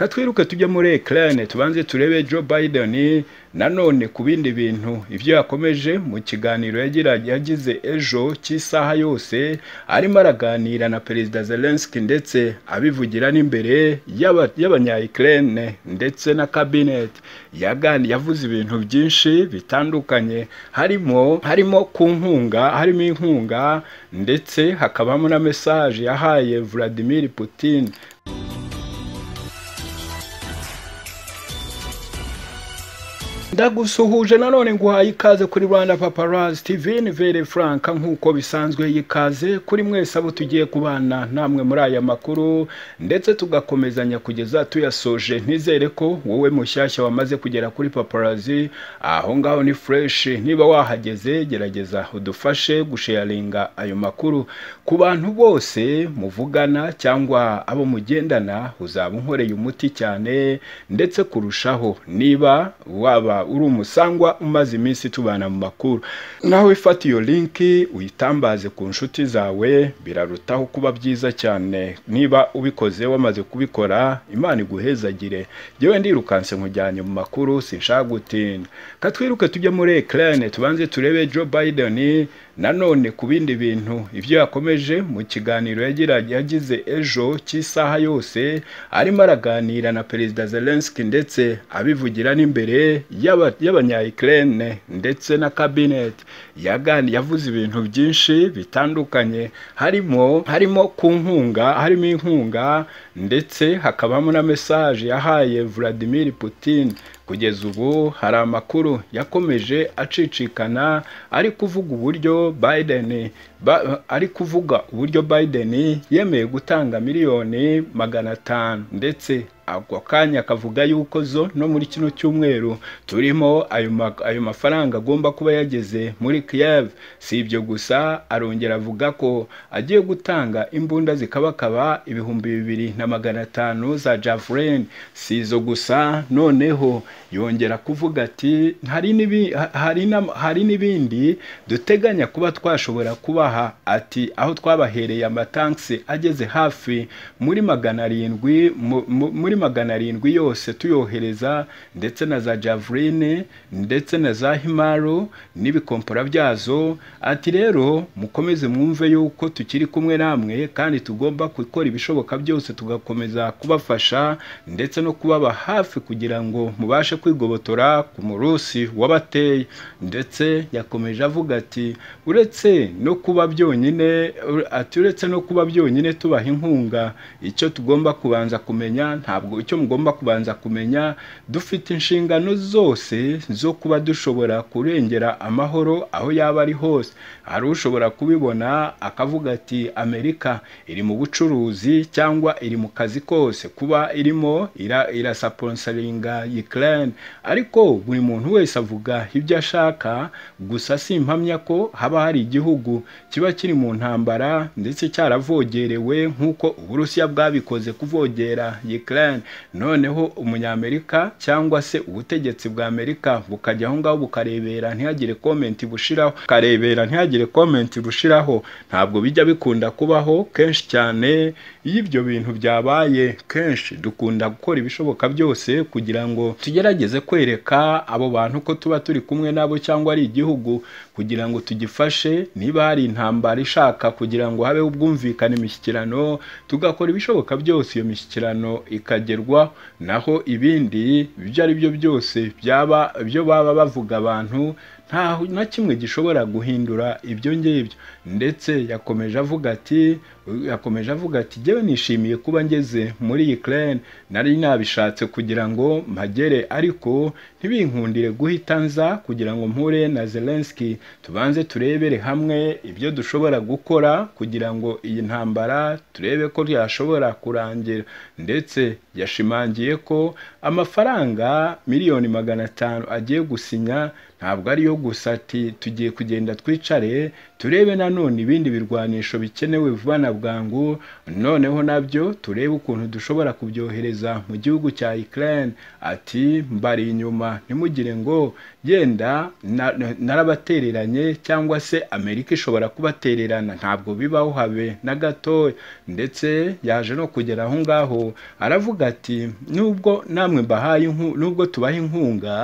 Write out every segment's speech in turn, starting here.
katwiruke tujya muri ekirane tubanze turebe joe biden nanone ku bindi bintu ibyo yakomeje mu kiganiro yagize ejo cy'isaha yose arimo araganira na perezida zelenski ndetse abivugira n'imbere y'abanya ndetse na kabineti yavuze ibintu byinshi bitandukanye harimo harimo ku nkunga harimo inkunga ndetse hakabamo na mesaje yahaye vladimir putin ndagusuhuje nanone nguhaye ikaze kuri rwanda paparazi tv ni franka nk'uko bisanzwe y'ikaze kuri mwese abo tugiye kubana namwe muri aya makuru ndetse tugakomezanya kugeza tuyasoje ntizere ko wowe mushyashya wamaze kugera kuri paparazzi aho ngaho ni fureshi niba wahageze gerageza udufashe gusheyaringa ayo makuru ku bantu bose muvugana cyangwa abo mugendana uzaba unkoreye umuti cyane ndetse kurushaho niba waba uri umusangwa umaze iminsi tubana mu makuru nawe fata iyo linki uyitambaze ku nshuti zawe birarutaho kuba byiza cyane niba ubikoze wamaze kubikora imana iguhezagire yewe ndirukanse nkujyanye mu makuru sinshaka gutinda katwiruke tujye muri ekirane tubanze turebe Joe Biden nanone ku bindi bintu ibyo yakomeje mu kiganiro yagize ejo cy'isaha yose arimo araganira na perezida zelenski ndetse abivugira n'imbere y'abanyayikirene ndetse na kabineti yavuze ibintu byinshi bitandukanye harimo harimo ku nkunga harimo inkunga ndetse hakabamo na mesaje yahaye Vladimir Putin kugeza ubu hari amakuru yakomeje acicikana ari kuvuga uburyo Biden ari kuvuga uburyo Biden yemeye gutanga miliyoni magana atanu ndetse ako kanya kavuga yuko zo no muri kino cyumweru turimo ayo ayo mafaranga agomba kuba yageze muri Kiev si ibyo gusa arongera avuga ko agiye gutanga imbunda zikabakaba ibihumbi bibiri na magana atanu za javelin si izo gusa noneho yongera kuvuga ati hari n'ibindi duteganya kuba twashobora kubaha ati aho twabahereye amatansi ageze hafi muri magana arindwi muri magana arindwi yose tuyohereza ndetse na za javuline ndetse na za himaro n'ibikompora byazo ati rero mukomeze mwumve yuko tukiri kumwe namwe kandi tugomba gukora ibishoboka byose tugakomeza kubafasha ndetse no kubaba hafi kugira ngo mubashe kwigobotora ku murusi wabateye ndetse yakomeje avuga ati uretse no kuba byonyine ati uretse no kuba byonyine tubaha inkunga icyo tugomba kubanza kumenya ntabwo icyo mugomba kubanza kumenya dufite inshingano zose zo kuba dushobora kurengera amahoro aho yaba ari hose hari ushobora kubibona akavuga ati amerika iri mu bucuruzi cyangwa iri mu kazi kose kuba irimo irasaponsaringa Ukraine ariko buri muntu wese avuga ibyo ashaka gusa si impamya ko haba hari igihugu kiba kiri mu ntambara ndetse cyaravogerewe nk'uko uburusiya bwabikoze kuvogera Ukraine cyane noneho umunyamerika cyangwa se ubutegetsi bwa amerika bukajya aho ngaho bukarebera ntihagire komenti bushiraho bukarebera ntihagire komenti bushiraho ntabwo bijya bikunda kubaho kenshi cyane iyo ibyo bintu byabaye kenshi dukunda gukora ibishoboka byose kugira ngo tugerageze kwereka abo bantu ko tuba turi kumwe nabo cyangwa ari igihugu kugira ngo tugifashe niba hari intambara ishaka kugira ngo habeho ubwumvikane imishyikirano tugakora ibishoboka byose iyo mishyikirano ikagerwa naho ibindi ibyo ari byo byose byaba byo baba bavuga abantu ntaho na kimwe gishobora guhindura ibyo ngibyo ndetse yakomeje avuga ati yakomeje avuga ati njyewe nishimiye kuba ngeze muri Ukraine nari nabishatse kugira ngo mpagere ariko ntibinkundire guhita nza kugira ngo mpure na Zelensky tubanze turebere hamwe ibyo dushobora gukora kugira ngo iyi ntambara turebe ko yashobora kurangira ndetse yashimangiye ko amafaranga miliyoni magana atanu agiye gusinya ntabwo ariyo gusa ati tugiye kugenda twicare turebe nanone ibindi birwanisho bikenewe vuba na bwangu noneho nabyo turebe ukuntu dushobora kubyohereza mu gihugu cya Ukraine ati mbari inyuma ntimugire ngo yenda narabatereranye cyangwa se Amerika ishobora kubatererana ntabwo bibaho habe na gato ndetse yaje no kugera aho ngaho aravuga ati nubwo namwe mbahaye nubwo tubaha inkunga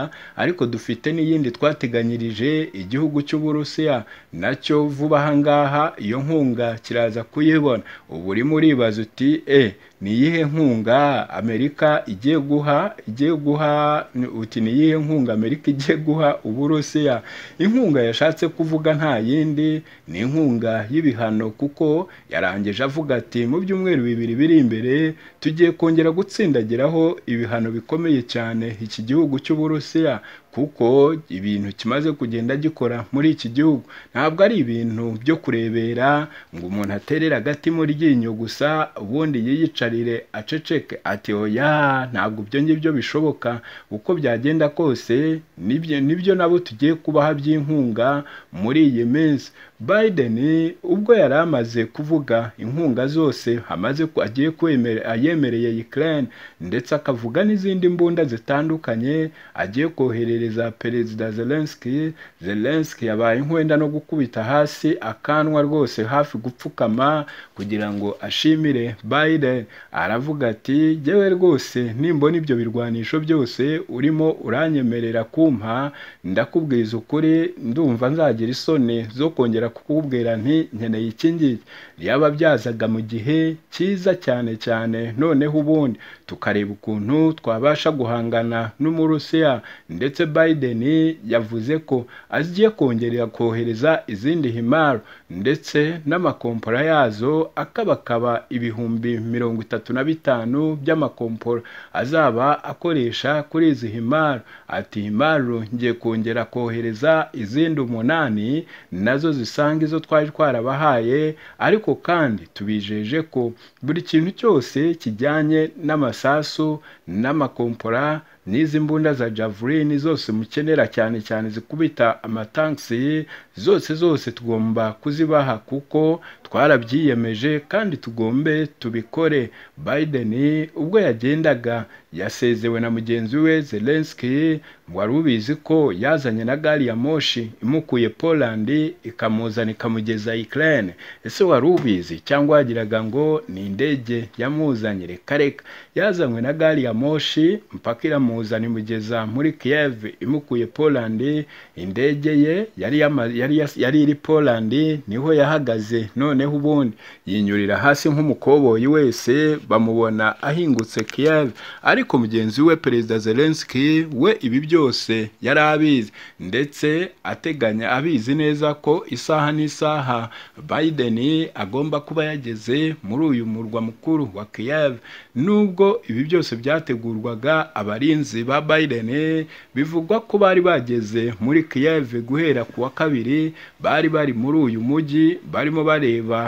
ariko dufite n'iyindi twateganyirije igihugu cy'uburusiya nacyo vuba aha iyo nkunga kiraza kuyibona ubu urimo uribaza uti e ni iyihe nkunga amerika igiye guha igiye guha uti ni iyihe nkunga amerika igiye guha uburusiya inkunga yashatse kuvuga nta yindi ni inkunga y'ibihano kuko yarangije avuga ati mu byumweru bibiri biri imbere tugiye kongera gutsindagiraho ibihano bikomeye cyane iki gihugu cy'uburusiya kuko ibintu kimaze kugenda gikora muri iki gihugu ntabwo ari ibintu byo kurebera ngo umuntu aterere agati mu ryinyo gusa ubundi yiyicarire aceceke ati oya ntabwo ibyo ngibyo bishoboka uko byagenda kose nibyo nabo tugiye kubaha by'inkunga muri iyi minsi Biden ubwo yari amaze kuvuga inkunga zose amaze agiye kwemera ayemereye Ukraine ndetse akavuga n'izindi mbunda zitandukanye agiye koherereza za perezida Zelenski Zelenski yabaye inkwenda no gukubita hasi akanwa rwose hafi gupfukama kugira ngo ashimire Biden aravuga ati jyewe rwose nimbona ibyo birwanisho byose urimo uranyemerera kumpa ndakubwiza ukuri ndumva nzagira isoni zo kongera kukubwira nti nkeneye iki ngiki byazaga mu gihe cyiza cyane cyane noneho ubundi tukareba ukuntu twabasha guhangana n'umurusiya ndetse biden yavuze ko agiye kongera kohereza izindi himara ndetse n'amakompora yazo akabakaba ibihumbi mirongo itatu na bitanu by'amakompora azaba akoresha kuri izi himara ati himaru ngiye kongera kohereza izindi umunani nazo zisanga izo twari twarabahaye ariko kandi tubijeje ko buri kintu cyose kijyanye n'amasomo cansaço n'amakompora n'izi mbunda za javuline zose mukenera cyane cyane zikubita amatansi zose zose tugomba kuzibaha kuko twarabyiyemeje kandi tugombe tubikore Biden ubwo yagendaga yasezewe na mugenzi we zelenski wari ubizi ko yazanye na gari ya moshi imukuye Poland ikamuzana ikamugeza Ukraine ese wari ubizi cyangwa wagiraga ngo ni indege yamuzanye reka reka yazanywe na gari ya moshi mpaka iramuzana imugeza muri Kiev imukuye Poland indege ye yari yari yari iri Poland niho yahagaze noneho ubundi yinyurira hasi nk'umukoboyi wese bamubona ahingutse Kiev ariko mugenzi we perezida zelenski we ibi byose yari abizi ndetse ateganya abizi neza ko isaha n'isaha Biden agomba kuba yageze muri uyu murwa mukuru wa Kiev nubwo ibi byose byateye byategurwaga abarinzi ba Biden bivugwa ko bari bageze muri Kiev guhera ku wa kabiri bari bari muri uyu mujyi barimo bareba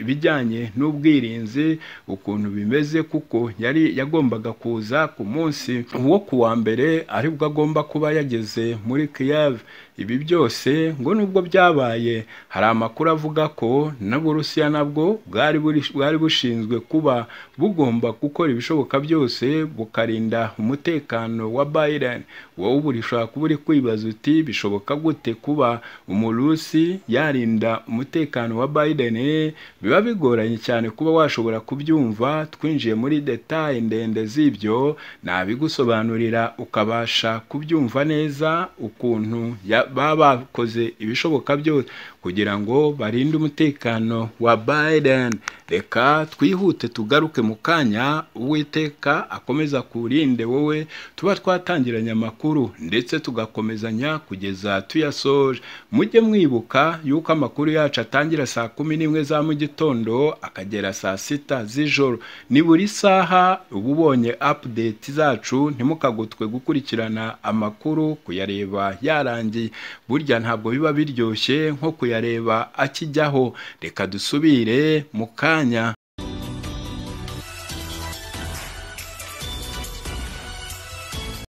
ibijyanye n'ubwirinzi ukuntu bimeze kuko yari yagombaga kuza ku munsi wo ku wa mbere aribwo agomba kuba yageze muri Kiev ibi byose ngo nubwo byabaye hari amakuru avuga ko n'Uburusiya nabwo bwari bushinzwe kuba bugomba gukora ibishoboka byose bukarinda umutekano wa Biden wowe ubu ushobora kuba uri kwibaza uti bishoboka gute kuba umurusi yarinda umutekano wa Biden eh, biba bigoranye cyane kuba washobora kubyumva twinjiye muri detaye ndende z'ibyo nabigusobanurira ukabasha kubyumva neza ukuntu ya baba bakoze ibishoboka byose kugira ngo barinde umutekano wa Biden reka twihute tugaruke mu kanya uwiteka akomeza kurinde wowe tuba twatangiranye amakuru ndetse tugakomezanya kugeza tuyasoje mujye mwibuka yuko amakuru yacu atangira saa kumi n'imwe za mu gitondo akagera saa sita z'ijoro ni buri saha uba ubonye update zacu ntimukagutwe gukurikirana amakuru kuyareba yarangiye burya ntabwo biba biryoshye nko kuya kuyareba akijyaho reka dusubire mu kanya